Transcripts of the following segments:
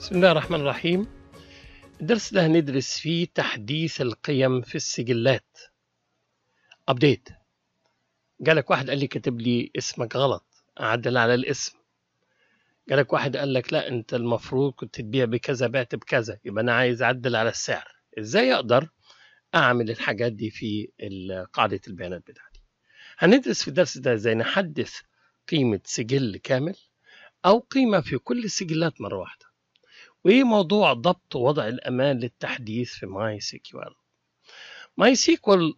بسم الله الرحمن الرحيم الدرس ده هندرس فيه تحديث القيم في السجلات ابديت جالك واحد قال لي كاتب لي اسمك غلط اعدل على الاسم جالك واحد قال لك لا انت المفروض كنت تبيع بكذا بعت بكذا يبقى انا عايز اعدل على السعر ازاي اقدر اعمل الحاجات دي في قاعده البيانات بتاعتي هندرس في الدرس ده ازاي نحدث قيمه سجل كامل او قيمه في كل السجلات مره واحده وموضوع ضبط وضع الأمان للتحديث في ماي سيكوال ماي سيكوال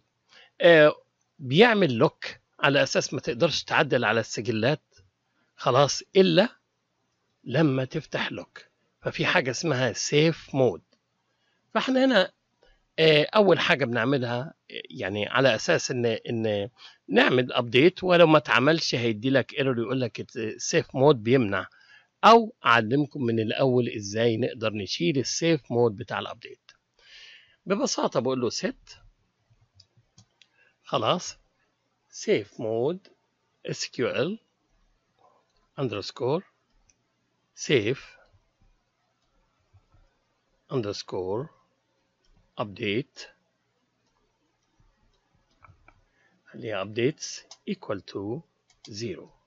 بيعمل لوك على أساس ما تقدرش تعدل على السجلات خلاص إلا لما تفتح لوك ففي حاجة اسمها سيف مود فاحنا هنا آه، اول حاجه بنعملها يعني على اساس ان ان نعمل ابديت ولو ما اتعملش هيدي لك ايرور يقول لك سيف مود بيمنع او اعلمكم من الاول ازاي نقدر نشيل السيف مود بتاع الابديت ببساطه بقول له سيت خلاص سيف مود اس كيو ال اندرسكور سيف اندرسكور ابديت خليها ابديتس ايكوال تو zero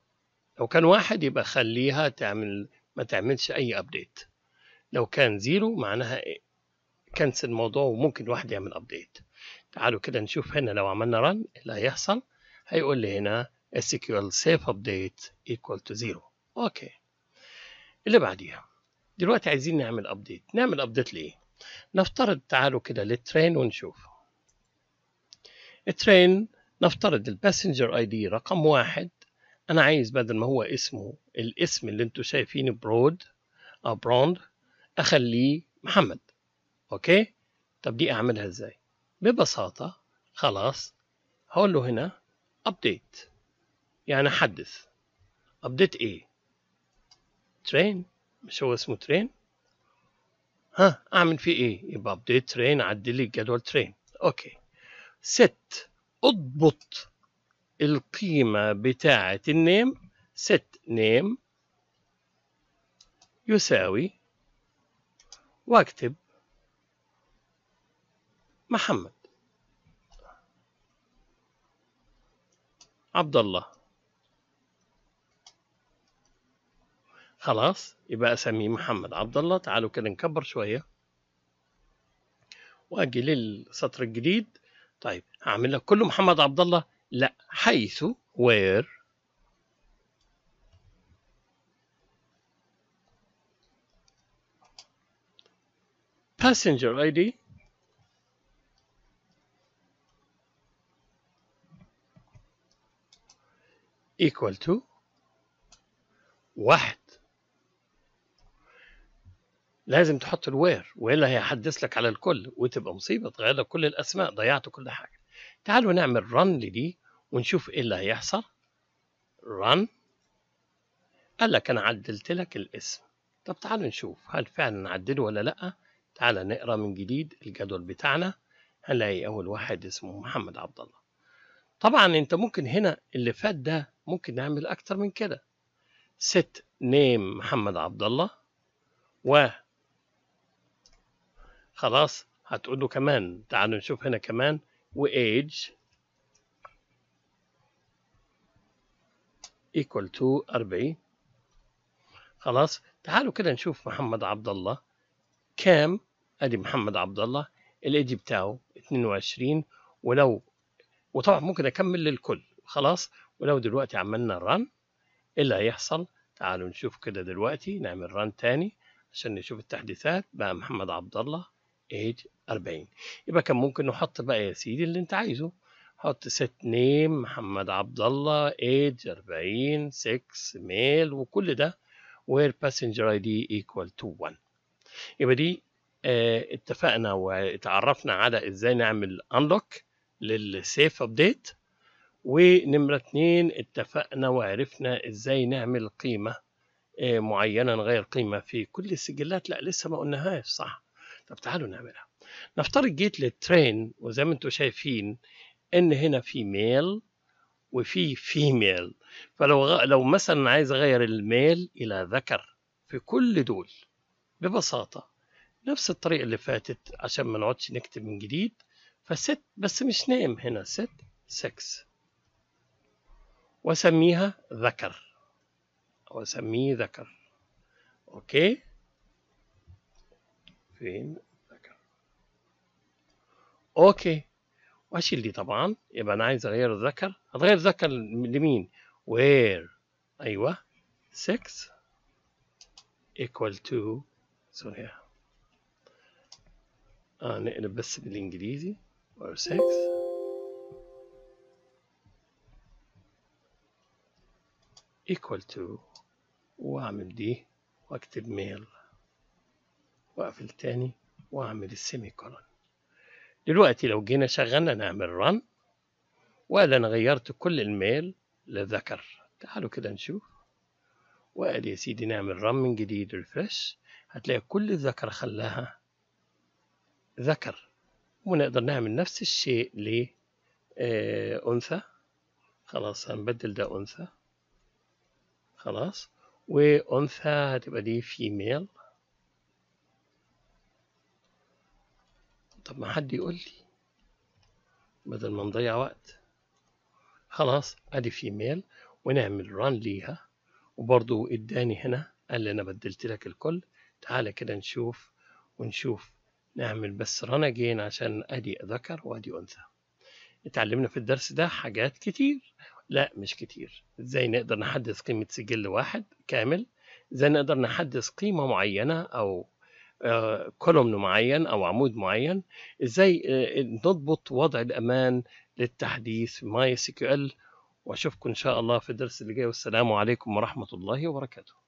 لو كان واحد يبقى خليها تعمل ما تعملش اي ابديت لو كان زيرو معناها كنسل إيه؟ الموضوع وممكن واحد يعمل ابديت تعالوا كده نشوف هنا لو عملنا رن اللي هيحصل هيقول لي هنا SQL safe update equal to zero اوكي اللي بعديها دلوقتي عايزين نعمل ابديت نعمل ابديت ليه نفترض تعالوا كده للترين ونشوف الترين نفترض الباسنجر اي دي رقم واحد انا عايز بدل ما هو اسمه الاسم اللي انتوا شايفينه برود او براند اخليه محمد اوكي طب دي اعملها ازاي ببساطه خلاص هقول له هنا ابديت يعني حدث ابديت ايه ترين مش هو اسمه ترين ها اعمل فيه ايه يبقى ابديت ترين عدل لي جدول ترين اوكي ست اضبط القيمة بتاعة النيم set name يساوي واكتب محمد عبد الله خلاص يبقى اسميه محمد عبد الله تعالوا كده نكبر شويه واجي للسطر الجديد طيب هعمل لك كله محمد عبد الله لا حيث where passenger ID equal to واحد لازم تحط الوير والا هيحدث لك على الكل وتبقى مصيبه تغير لك كل الاسماء ضيعت كل حاجه تعالوا نعمل run لدي ونشوف ايه اللي هيحصل run قال لك انا عدلت لك الاسم طب تعالوا نشوف هل فعلا عدله ولا لا تعالى نقرا من جديد الجدول بتاعنا هنلاقي اول واحد اسمه محمد عبد الله طبعا انت ممكن هنا اللي فات ده ممكن نعمل اكتر من كده ست نيم محمد عبد الله و خلاص هتقول له كمان تعالوا نشوف هنا كمان وage equal to 40 خلاص تعالوا كده نشوف محمد عبد الله كام ادي محمد عبد الله الايدي بتاعه 22 ولو وطبعا ممكن اكمل للكل خلاص ولو دلوقتي عملنا ران ايه اللي هيحصل تعالوا نشوف كده دلوقتي نعمل ران تاني عشان نشوف التحديثات بقى محمد عبد الله ايج 40 يبقى كان ممكن نحط بقى يا سيدي اللي انت عايزه حط ست نيم محمد عبد الله ايج 40 6 ميل وكل ده وير باسنجر اي دي ايكوال تو 1 يبقى دي اه اتفقنا واتعرفنا على ازاي نعمل انلوك للسيف ابديت ونمرة اتنين اتفقنا وعرفنا ازاي نعمل قيمة آه، معينة نغير قيمة في كل السجلات لا لسه ما قلناهاش صح طب تعالوا نعملها نفترض جيت للترين وزي ما انتم شايفين ان هنا في ميل وفي فيميل فلو غ... لو مثلا عايز اغير الميل الى ذكر في كل دول ببساطه نفس الطريقه اللي فاتت عشان ما نقعدش نكتب من جديد فست بس مش نيم هنا ست 6 واسميها ذكر واسميه ذكر اوكي فين اوكي واشيل دي طبعا يبقى انا عايز اغير الذكر هتغير الذكر لمين وير ايوه 6 equal to سوري آه نقلب بس بالانجليزي or 6 equal to واعمل دي واكتب ميل واقفل تاني واعمل السيمي كولون دلوقتي لو جينا شغلنا نعمل ران وقال انا غيرت كل الميل لذكر تعالوا كده نشوف وقال يا سيدي نعمل ران من جديد ريفرش هتلاقي كل الذكر خلاها ذكر ونقدر نعمل نفس الشيء ل آه، انثى خلاص هنبدل ده انثى خلاص وانثى هتبقى دي فيميل طب ما حد يقول لي بدل ما نضيع وقت خلاص ادي في ميل ونعمل ران ليها وبرضو اداني هنا قال لي انا بدلت لك الكل تعالى كده نشوف ونشوف نعمل بس ران اجين عشان ادي ذكر وادي انثى اتعلمنا في الدرس ده حاجات كتير لا مش كتير ازاي نقدر نحدث قيمة سجل واحد كامل ازاي نقدر نحدث قيمة معينة او آه، كولومن معين او عمود معين ازاي آه، نضبط وضع الامان للتحديث ماي اس كيو ال واشوفكم ان شاء الله في الدرس اللي جاي والسلام عليكم ورحمه الله وبركاته